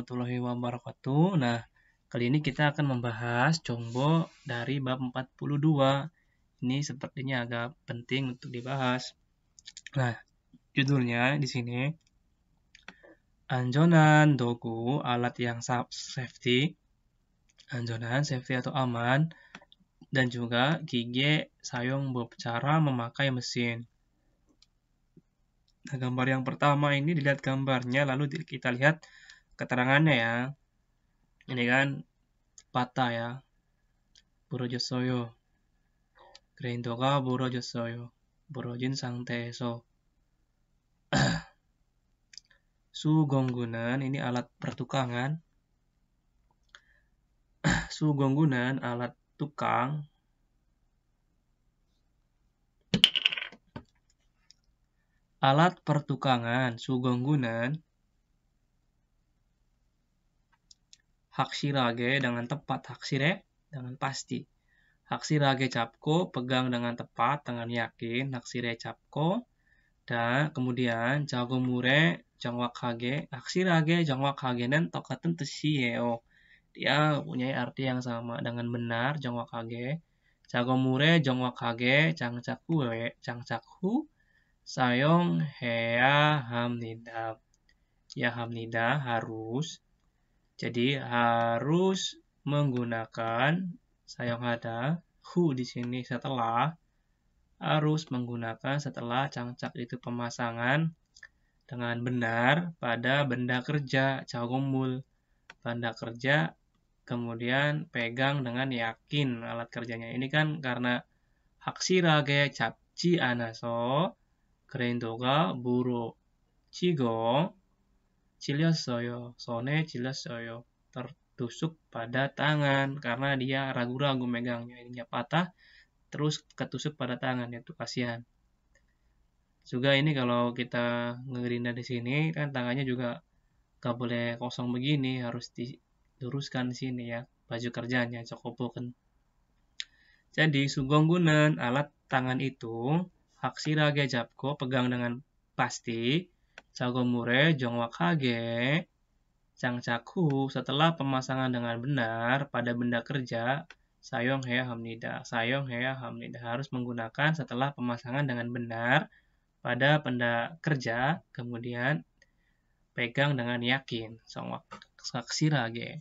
warahmatullahi wabarakatuh. Nah, kali ini kita akan membahas combo dari bab 42. Ini sepertinya agak penting untuk dibahas. Nah, judulnya di sini anjonan doku alat yang safety anjonan safety atau aman dan juga gigi sayung berbicara memakai mesin Nah, gambar yang pertama ini dilihat gambarnya, lalu kita lihat keterangannya ya ini kan patah ya 부러졌어요 그랜더가 sang teso. Su sugonggunan ini alat pertukangan sugonggunan alat tukang alat pertukangan sugonggunan Haksirage dengan tepat, haksire dengan pasti. Haksirage capko, pegang dengan tepat, dengan yakin, haksire capko. Dan kemudian jagomure, jangwakage, haksirage, jangwakage, dan tokaten teshieo. Dia punya arti yang sama dengan benar, jangwakage. Jagomure, jangwakage, cangcakue, cangcaku sayong, hea, hamnida. Ya hamnida, harus. Jadi harus menggunakan sayong hada who di sini setelah harus menggunakan setelah cangcak itu pemasangan dengan benar pada benda kerja cagumul benda kerja kemudian pegang dengan yakin alat kerjanya ini kan karena rage capci anaso kerendoga buru cigo jelas Soyo, Sone jelas Soyo, tertusuk pada tangan karena dia ragu-ragu megangnya. Ininya patah, terus ketusuk pada tangan, itu kasihan. Juga ini kalau kita ngegerinda di sini, kan tangannya juga gak boleh kosong begini, harus diluruskan di sini ya, baju kerjanya, kan Jadi, sugonggunan alat tangan itu, raga japko pegang dengan pasti, Sagomure Jongwakage caku setelah pemasangan dengan benar pada benda kerja Sayong Hea Hamnida. Sayong Hea Hamnida harus menggunakan setelah pemasangan dengan benar pada benda kerja, kemudian pegang dengan yakin. Songwak saksirage.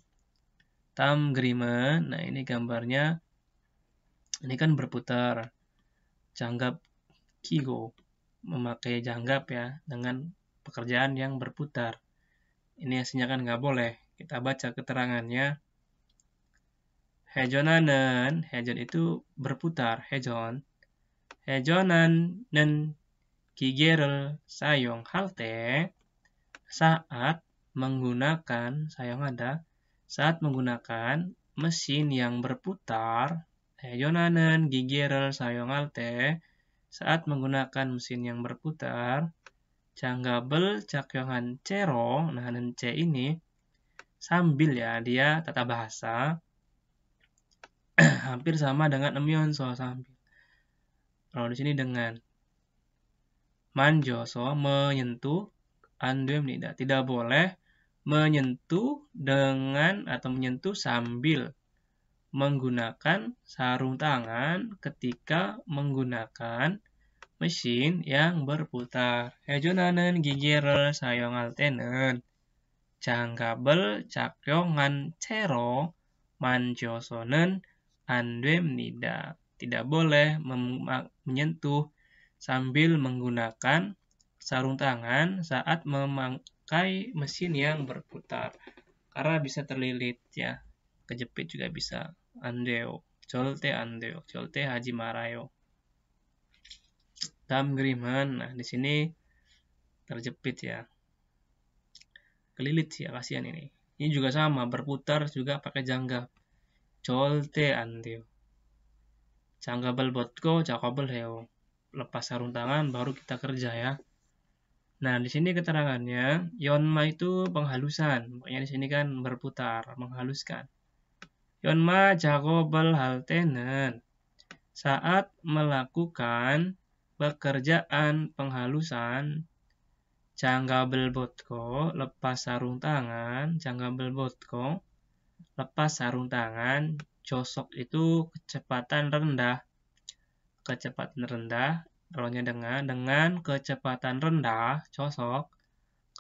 Tam grime. Nah, ini gambarnya ini kan berputar. Janggap kigo memakai janggap ya dengan pekerjaan yang berputar. Ini aslinya kan nggak boleh. Kita baca keterangannya. Hejonanen, hejon itu berputar, hejon. Hejonanen, kigerel sayong halte saat menggunakan sayong ada saat menggunakan mesin yang berputar hejonanen gigerel sayong halte saat menggunakan mesin yang berputar Janggabel cakyongan, cero, nah dan C ini sambil ya dia tata bahasa hampir sama dengan so sambil. Kalau di sini dengan manjoso menyentuh andem tidak tidak boleh menyentuh dengan atau menyentuh sambil menggunakan sarung tangan ketika menggunakan mesin yang berputar. Hejonanen gigere sayong altenen. Cangkabel cakyongan cero manjosonen andwem nida. Tidak boleh menyentuh sambil menggunakan sarung tangan saat memakai mesin yang berputar. Karena bisa terlilit ya. Kejepit juga bisa. Andeo. Colte andeo. Colte haji marayo. Dam geriman Nah, di sini terjepit ya. Kelilit ya, kasihan ini. Ini juga sama, berputar juga pakai jangga. Jolte antio. Janggabel botko, jakobel heo. Lepas sarung tangan, baru kita kerja ya. Nah, di sini keterangannya, yonma itu penghalusan. Makanya di sini kan berputar, menghaluskan. Yonma jakobel haltenen. Saat melakukan pekerjaan penghalusan, canggabel botko, lepas sarung tangan, canggabel botko, lepas sarung tangan, josok itu kecepatan rendah. Kecepatan rendah, ronya dengan dengan kecepatan rendah, josok.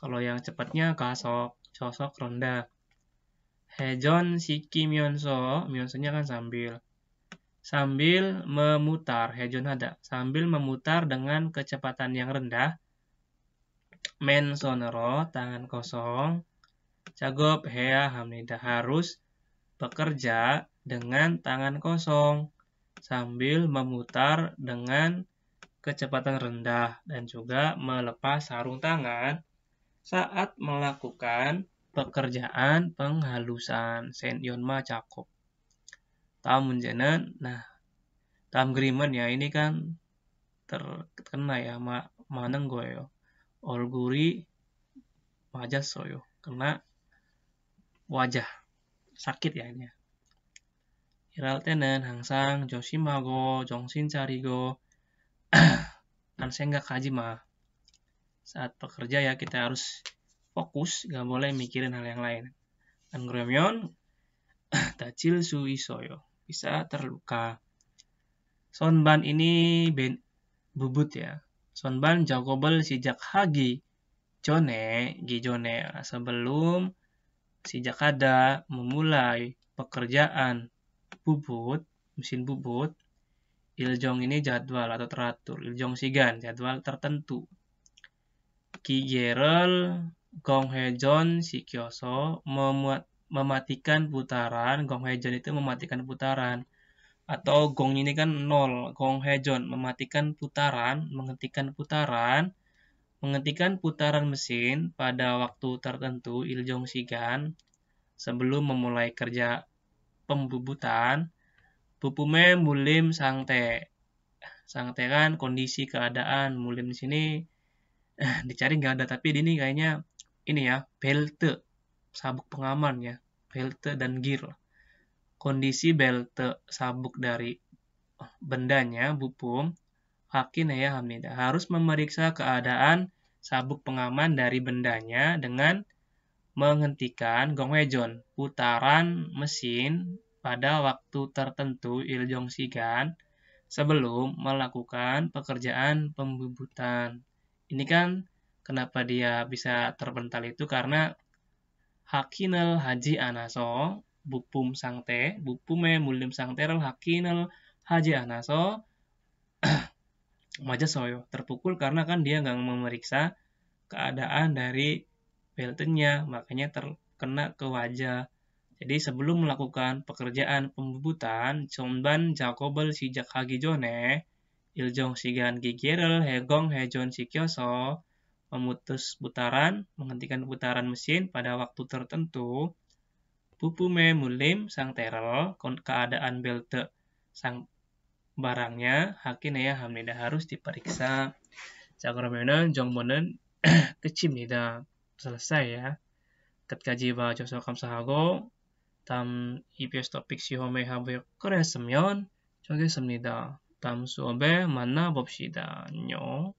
Kalau yang cepatnya kasok, josok rendah. Hejon si Kim Yonso, nya kan sambil sambil memutar, hejo nada sambil memutar dengan kecepatan yang rendah. Men sonero, tangan kosong, cagop hea hamnida harus bekerja dengan tangan kosong sambil memutar dengan kecepatan rendah dan juga melepas sarung tangan saat melakukan pekerjaan penghalusan. Senyonma cakup tahun menjana nah tahun geriman ya ini kan terkena ya ma maneng goyo olguri wajah soyo kena wajah sakit ya ini Hiral ya. tenen hangsang go jongsin go kan saya nggak kaji mah saat bekerja ya kita harus fokus nggak boleh mikirin hal yang lain. Angromyon tachil sui soyo bisa terluka. Sonban ini ben, bubut ya. Sonban jagobel sijak Hagi Jone, jone sebelum sijak ada memulai pekerjaan bubut, mesin bubut, Iljong ini jadwal atau teratur, Iljong Sigan jadwal tertentu. Ki Gerel Gong Hejon si kyoso memuat mematikan putaran, gong hejon itu mematikan putaran. Atau gong ini kan nol, gong hejon mematikan putaran, menghentikan putaran, menghentikan putaran mesin pada waktu tertentu iljong sigan sebelum memulai kerja pembubutan. Bupume mulim sangte. Sangte kan kondisi keadaan mulim di sini eh, dicari nggak ada tapi di ini kayaknya ini ya belte sabuk pengaman ya, belt dan gear. Kondisi belt sabuk dari bendanya, bupum, hakin ya hamida harus memeriksa keadaan sabuk pengaman dari bendanya dengan menghentikan gongwejon, putaran mesin pada waktu tertentu iljong sigan sebelum melakukan pekerjaan pembubutan. Ini kan kenapa dia bisa terbental itu karena hakinal haji anaso bupum sangte bupume mulim sangterel hakinal haji anaso majasoyo terpukul karena kan dia nggak memeriksa keadaan dari beltenya makanya terkena ke wajah jadi sebelum melakukan pekerjaan pembubutan, Chomban Jacobel sijak Jakhagi Jone, Iljong Sigan Gigirel, Hegong Hejon Sikyoso, memutus putaran, menghentikan putaran mesin pada waktu tertentu, pupume mulim sang terel, keadaan belte sang barangnya, hakin ya hamnida harus diperiksa. Cakramena kecim nida Selesai ya. Ketkaji ba josokam sahago, tam ipios topik home haboyo kore semyon, joge semnida. Tam suobe mana bobsida nyong